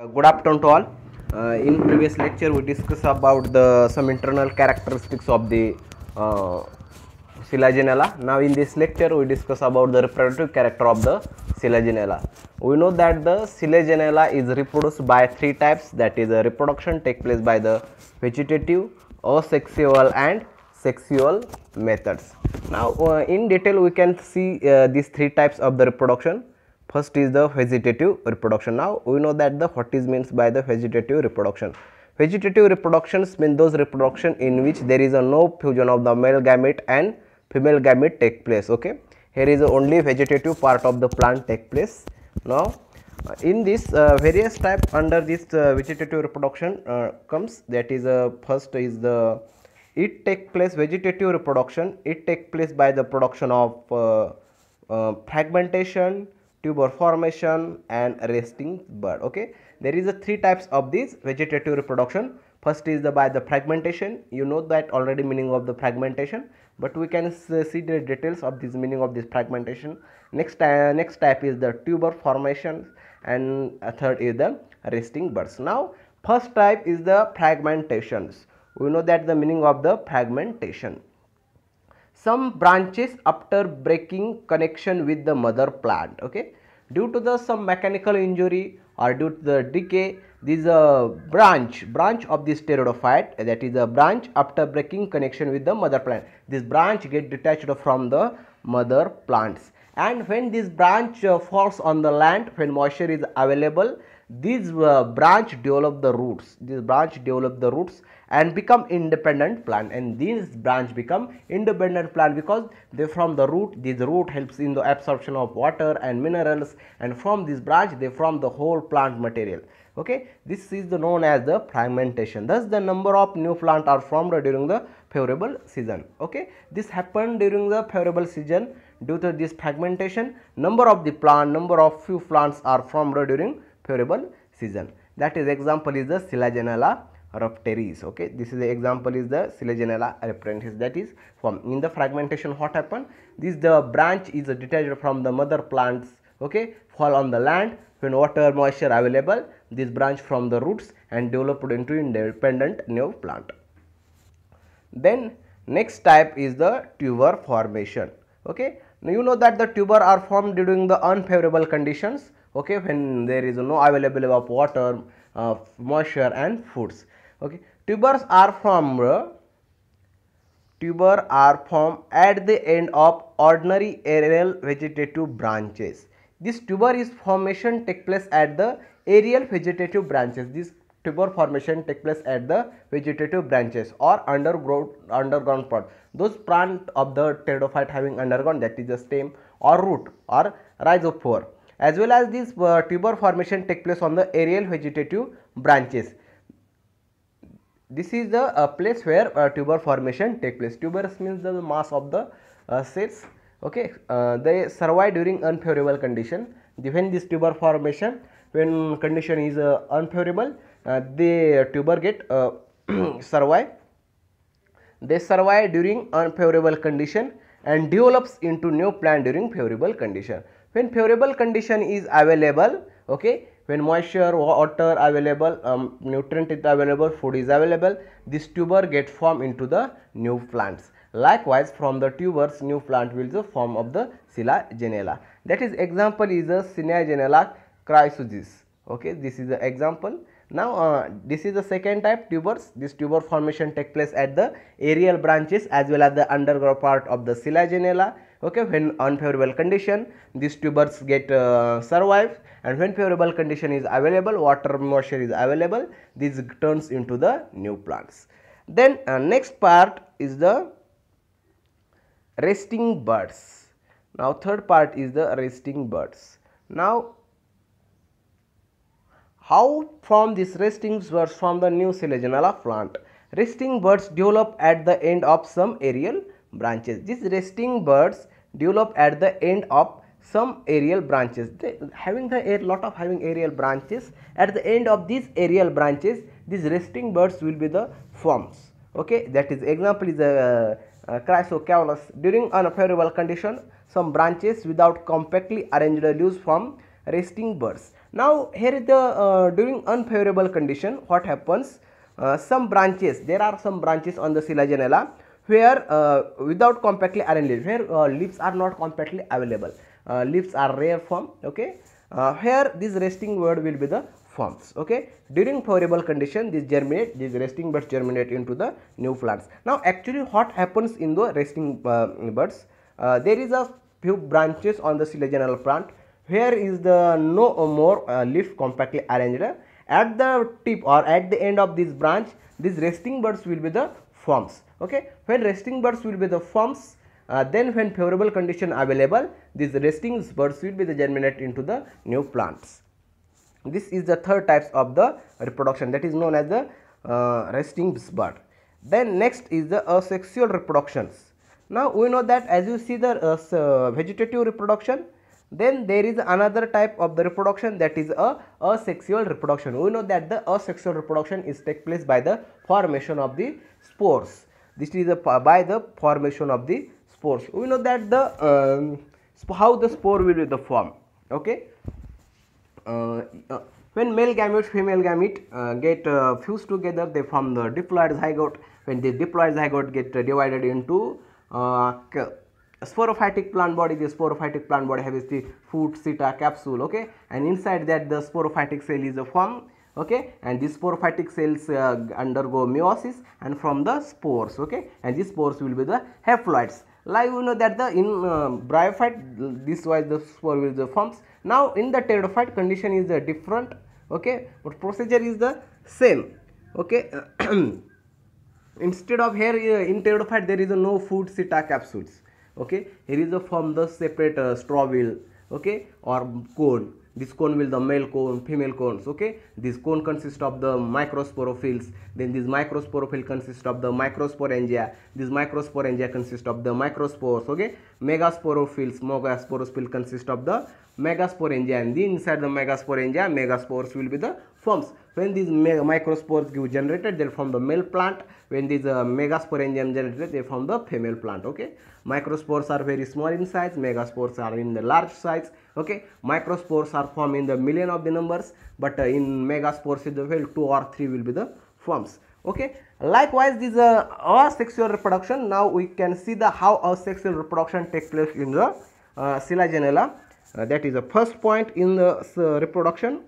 Uh, good afternoon to all uh, in previous lecture we discussed about the some internal characteristics of the uh, Selaginella. now in this lecture we discuss about the reproductive character of the Selaginella. we know that the Selaginella is reproduced by three types that is a reproduction take place by the vegetative asexual and sexual methods now uh, in detail we can see uh, these three types of the reproduction First is the vegetative reproduction. Now we know that the what is means by the vegetative reproduction. Vegetative reproductions mean those reproduction in which there is a no fusion of the male gamete and female gamete take place. Okay, here is only vegetative part of the plant take place. Now uh, in this uh, various type under this uh, vegetative reproduction uh, comes that is uh, first is the it take place vegetative reproduction it take place by the production of uh, uh, fragmentation tuber formation and resting bud okay there is a three types of these vegetative reproduction first is the by the fragmentation you know that already meaning of the fragmentation but we can see the details of this meaning of this fragmentation next uh, next type is the tuber formation and uh, third is the resting buds now first type is the fragmentations we know that the meaning of the fragmentation some branches after breaking connection with the mother plant okay due to the some mechanical injury or due to the decay this uh, branch branch of this pteridophyte that is a branch after breaking connection with the mother plant this branch get detached from the mother plants and when this branch uh, falls on the land when moisture is available this uh, branch develop the roots this branch develop the roots and become independent plant and these branch become independent plant because they from the root this root helps in the absorption of water and minerals and from this branch they form the whole plant material okay this is the known as the fragmentation thus the number of new plant are formed during the favorable season okay this happened during the favorable season due to this fragmentation number of the plant number of few plants are formed during favorable season that is example is the Selagenella Rupteris. Okay, this is the example is the Selaginella reprentis that is from In the fragmentation, what happened? This the branch is detached from the mother plants. Okay, fall on the land when water moisture available. This branch from the roots and developed into independent new plant. Then next type is the tuber formation. Okay, now you know that the tuber are formed during the unfavorable conditions. Okay, when there is no availability of water, uh, moisture and foods okay tubers are formed tuber are formed at the end of ordinary aerial vegetative branches this tuber is formation take place at the aerial vegetative branches this tuber formation take place at the vegetative branches or underground underground part those plant of the pteridophyte having undergone that is the stem or root or rhizophore as well as this uh, tuber formation take place on the aerial vegetative branches this is the uh, place where uh, tuber formation take place tubers means the mass of the uh, cells okay uh, they survive during unfavorable condition when this tuber formation when condition is uh, unfavorable uh, the tuber get survive they survive during unfavorable condition and develops into new plant during favorable condition when favorable condition is available okay when moisture water available um, nutrient is available food is available this tuber get formed into the new plants likewise from the tubers new plant will the form of the genella that is example is a the genella chrysosis okay this is the example now uh, this is the second type tubers this tuber formation take place at the aerial branches as well as the underground part of the genella okay when unfavorable condition these tubers get uh, survive and when favorable condition is available water moisture is available this turns into the new plants then uh, next part is the resting buds now third part is the resting buds now how from this resting buds from the new Selaginella plant resting buds develop at the end of some aerial branches these resting buds develop at the end of some aerial branches they, having the air lot of having aerial branches at the end of these aerial branches these resting birds will be the forms okay that is example is a uh, uh during unfavorable condition some branches without compactly arranged leaves form resting birds now here is the uh, during unfavorable condition what happens uh, some branches there are some branches on the Selaginella where uh, without compactly arranged where uh, leaves are not compactly available uh, leaves are rare form okay uh, here this resting word will be the forms okay during favorable condition these germinate these resting buds germinate into the new plants now actually what happens in the resting uh, buds there is a few branches on the siligenal plant here is the no more uh, leaf compactly arranged at the tip or at the end of this branch these resting buds will be the forms okay when resting buds will be the forms uh, then when favorable condition available, these resting pursued will germinate into the new plants. This is the third types of the reproduction that is known as the uh, resting spore. Then next is the asexual reproductions. Now we know that as you see the uh, uh, vegetative reproduction, then there is another type of the reproduction that is a asexual reproduction. We know that the asexual reproduction is take place by the formation of the spores. This is a, by the formation of the spores we know that the um, how the spore will be the form okay uh, uh, when male gamete female gamete uh, get uh, fused together they form the diploid zygote when the diploid zygote get uh, divided into uh, sporophytic plant body the sporophytic plant body has the food seta capsule okay and inside that the sporophytic cell is formed okay and these sporophytic cells uh, undergo meiosis and from the spores okay and these spores will be the haploids like you know that the in uh, bryophyte this was the spore will the forms now in the pteridophyte condition is uh, different okay but procedure is the same okay instead of here uh, in pteridophyte there is no food sita capsules okay here is a form the separate uh, straw wheel okay or cone this cone will the male cone female cones okay this cone consists of the microsporophylls then this microsporophyll consists of the microsporangia this microsporangia consists of the microspores okay megasporophylls megasporophyll consists of the megasporangia and the inside the megasporangia megaspores will be the forms when these microspores give generated they form the male plant when these uh, megasporangium generated they form the female plant okay microspores are very small in size megaspores are in the large size okay microspores are formed in the million of the numbers but uh, in megaspores the will two or three will be the forms okay likewise this uh, asexual reproduction now we can see the how asexual reproduction takes place in the uh, uh, that is the first point in the uh, reproduction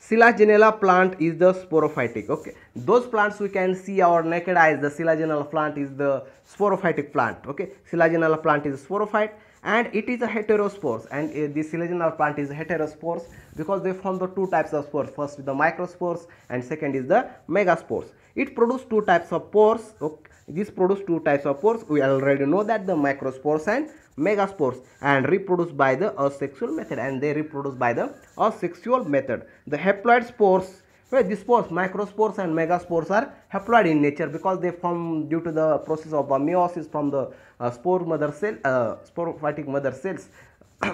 Silaginella plant is the sporophytic. Okay, those plants we can see our naked eyes. The Silaginella plant is the sporophytic plant. Okay, Silaginella plant is a sporophyte and it is a heterospores and uh, this silaginaur plant is heterospores because they form the two types of spores first the microspores and second is the megaspores it produces two types of pores okay. this produce two types of pores we already know that the microspores and megaspores and reproduce by the asexual method and they reproduce by the asexual method the haploid spores where these spores, microspores and megaspores are haploid in nature because they form due to the process of meiosis from the uh, spore mother cell, uh, sporophytic mother cells.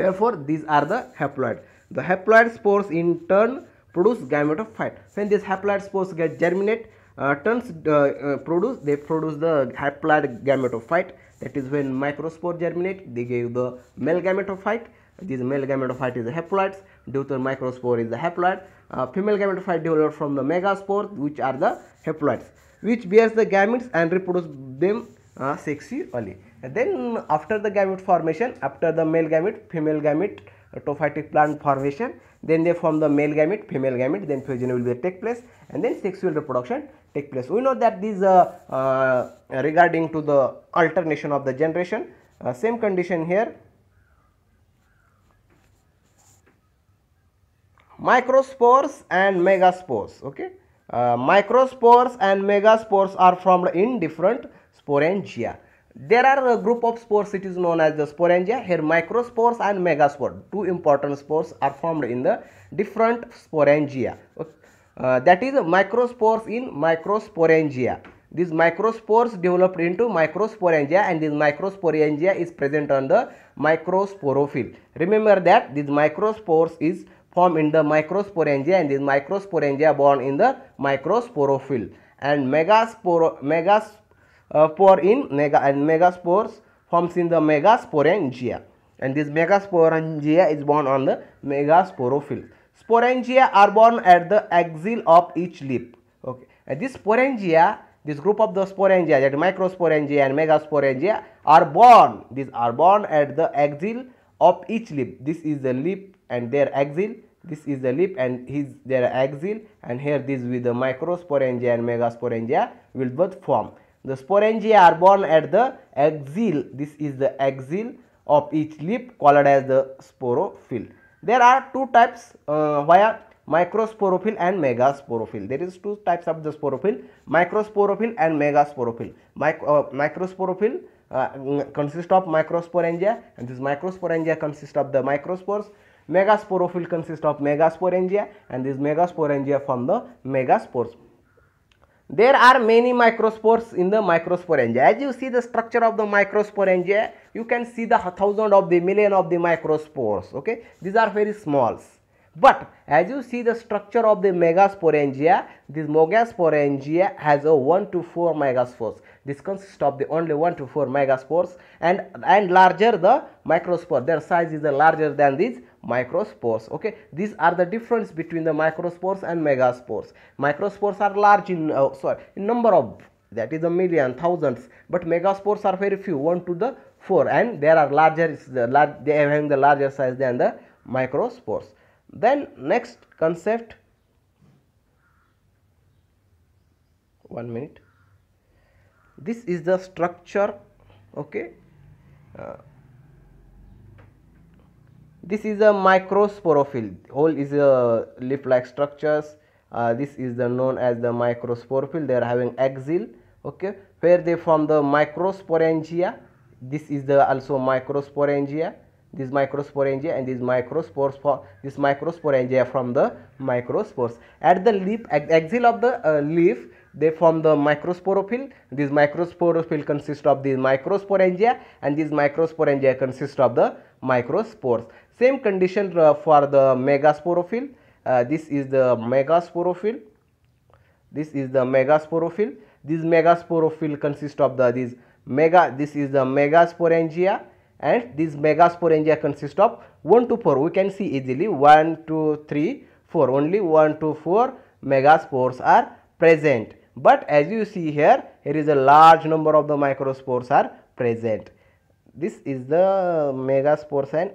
Therefore, these are the haploid. The haploid spores in turn produce gametophyte. When these haploid spores get germinate, uh, turns uh, uh, produce, they produce the haploid gametophyte. That is when microspore germinate, they give the male gametophyte. This male gametophyte is the haploids. Deuter microspore is the haploid uh, female gametophyte developed from the megaspore, which are the haploids which bears the gametes and reproduce them uh, sexually. And then after the gamete formation, after the male gamete, female gamete, autophytic uh, plant formation, then they form the male gamete, female gamete, then fusion will be take place and then sexual reproduction take place. We know that these uh, uh, regarding to the alternation of the generation, uh, same condition here microspores and megaspores okay uh, microspores and megaspores are formed in different sporangia there are a group of spores it is known as the sporangia here microspores and megaspore two important spores are formed in the different sporangia uh, that is microspores in microsporangia these microspores developed into microsporangia and this microsporangia is present on the microsporophyll remember that these microspores is form in the microsporangia and these microsporangia born in the microsporophyll and megasporo megaspore uh, in mega and megaspores forms in the megasporangia and this megasporangia is born on the megasporophyll. Sporangia are born at the axil of each leaf. Okay, and this sporangia, this group of the sporangia, that microsporangia and megasporangia, are born. These are born at the axil of each leaf. This is the leaf and their axil this is the lip and his their axil and here this with the microsporangia and megasporangia will both form. The sporangia are born at the axil. This is the axil of each lip called as the sporophyll. There are two types uh, via microsporophyll and megasporophyll. There is two types of the sporophyll, microsporophyll and megasporophyll. Mic uh, microsporophyll uh, consists of microsporangia and this microsporangia consists of the microspores Megasporophyll consists of megasporangia and this megasporangia form the megaspores. There are many microspores in the microsporangia. As you see the structure of the microsporangia, you can see the thousand of the million of the microspores. Okay, these are very smalls. But as you see the structure of the megasporangia, this megasporangia has a 1 to 4 megaspores. This consists of the only 1 to 4 megaspores and, and larger the microspore. Their size is larger than these microspores okay these are the difference between the microspores and megaspores microspores are large in uh, sorry in number of that is a million thousands but megaspores are very few 1 to the 4 and there are larger the large they have having the larger size than the microspores then next concept one minute this is the structure okay uh, this is a microsporophyll. Whole is a leaf-like structures. Uh, this is the known as the microsporophyll. They are having axil. okay, where they form the microsporangia. This is the also microsporangia. This microsporangia and this microspores for this microsporangia from the microspores. At the leaf axil of the uh, leaf, they form the microsporophyll. This microsporophyll consists of the microsporangia and this microsporangia consists of the microspores. Same condition uh, for the megasporophyll. Uh, this is the megasporophyll. This is the megasporophyll. This megasporophyll consists of the these mega. This is the megasporangia and this megasporangia consists of 1 to 4 we can see easily 1 2 3 4 only 1 to 4 megaspores are present but as you see here here is a large number of the microspores are present this is the megaspores and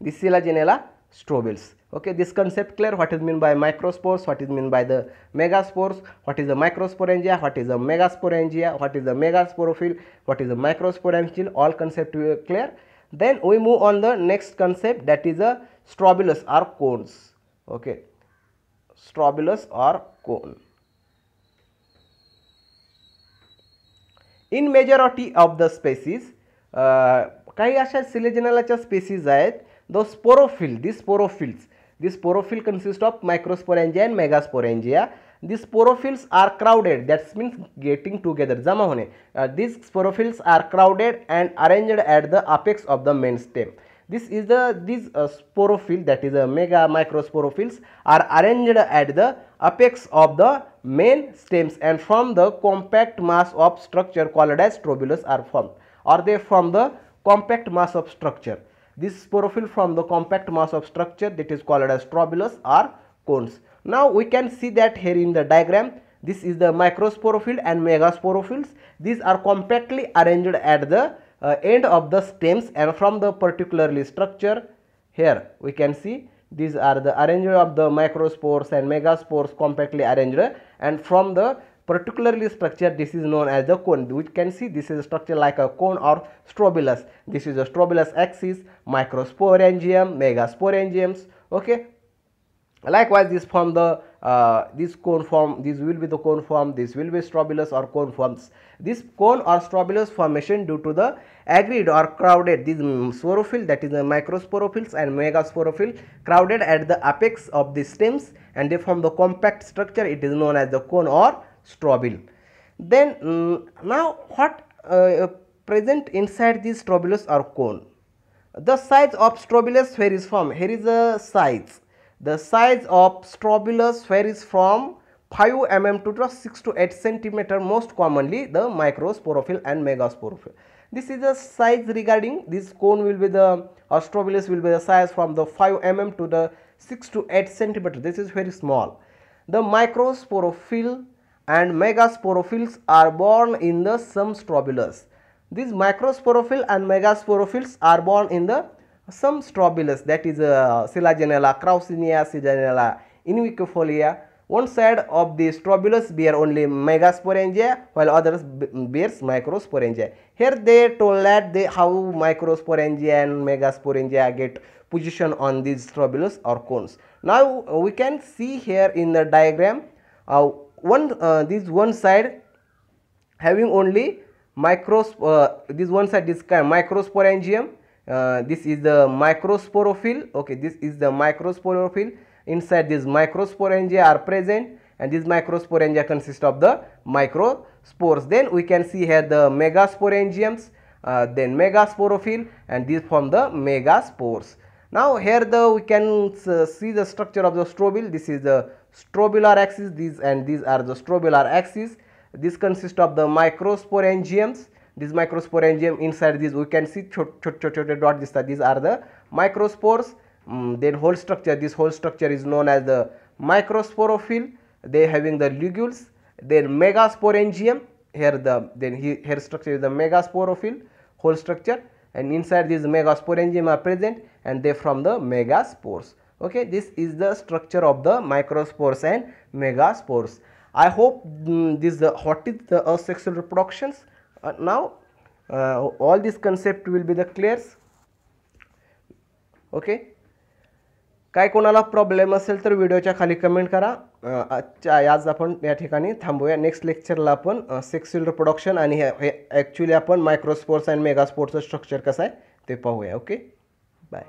this Selaginella strobils. Okay, this concept clear what is meant by microspores, what is meant by the megaspores, what is the microsporangia, what is the megasporangia, what is the megasporophyll, what is the microsporangia, all concept uh, clear. Then we move on the next concept that is a strobilus or cones. Okay, strobilus or cone. In majority of the species काही अशा सिलेजनलाच्या species आहेत the sporophyll this sporophylls this sporophyll consist of microsporangia and megasporangia this sporophylls are crowded that's means getting together जमा होणे this sporophylls are crowded and arranged at the apex of the main stem This is the, these uh, sporophyll that is a uh, mega microsporophylls are arranged at the apex of the main stems and from the compact mass of structure called as strobilus are formed or they form the compact mass of structure. This sporophyll from the compact mass of structure that is called as strobilus or cones. Now we can see that here in the diagram this is the microsporophyll and megasporophylls. These are compactly arranged at the uh, end of the stems and from the particularly structure here we can see these are the arrangement of the microspores and megaspores compactly arranged and from the particularly structure this is known as the cone we can see this is a structure like a cone or strobilus this is a strobilus axis microsporangium megasporangiums okay likewise this form the uh, this cone form this will be the cone form this will be strobilus or cone forms this cone or strobilus formation due to the agreed or crowded this mm, sporophyll that is the microsporophylls and megasporophyll crowded at the apex of the stems and they form the compact structure it is known as the cone or strobil. then um, now what uh, uh, present inside this strobilus or cone the size of strobilus varies from here is the size the size of strobilus varies from 5 mm to 6 to 8 centimeter most commonly the microsporophyll and megasporophyll. This is the size regarding this cone will be the strobilus will be the size from the 5 mm to the 6 to 8 centimeter this is very small. The microsporophyll and megasporophylls are born in the some strobilus. These microsporophyll and megasporophylls are born in the some strobilus that is uh, Selaginella Krausinia, Silaginella, Invicofolia. One side of the strobilus bear only megasporangia while others mm, bears microsporangia. Here they told that they how microsporangia and megasporangia get position on these strobilus or cones. Now uh, we can see here in the diagram uh, one uh, this one side having only micros uh, this one side is microsporangium uh, this is the microsporophyll okay this is the microsporophyll inside this microsporangia are present and this microsporangia consist of the microspores then we can see here the megasporangiums uh, then megasporophyll and these form the megaspores now here the we can uh, see the structure of the strobil. this is the strobular axis these and these are the strobular axis this consists of the microsporangiums this microsporangium inside this we can see chot chot chot dot this these are the microspores. Mm, then whole structure this whole structure is known as the microsporophyll. They having the ligules. Then megasporangium here the then he, here structure is the megasporophyll whole structure and inside this megasporangium are present and they from the megaspores okay this is the structure of the microspores and megaspores i hope mm, this the uh, what is the asexual reproductions Uh, now all uh, this concept will be the clears okay काय कोणाला problem असेल तर व्हिडिओच्या खाली comment करा uh, आज आपण या ठिकाणी थांबूया नेक्स्ट लेक्चरला आपण सेक्स प्रोडक्शन आणि हे ॲक्च्युली आपण मायक्रोस्पोर्ट्स अँड मेगा स्पोर्ट्सचं स्ट्रक्चर कसं आहे ते पाहूया ओके बाय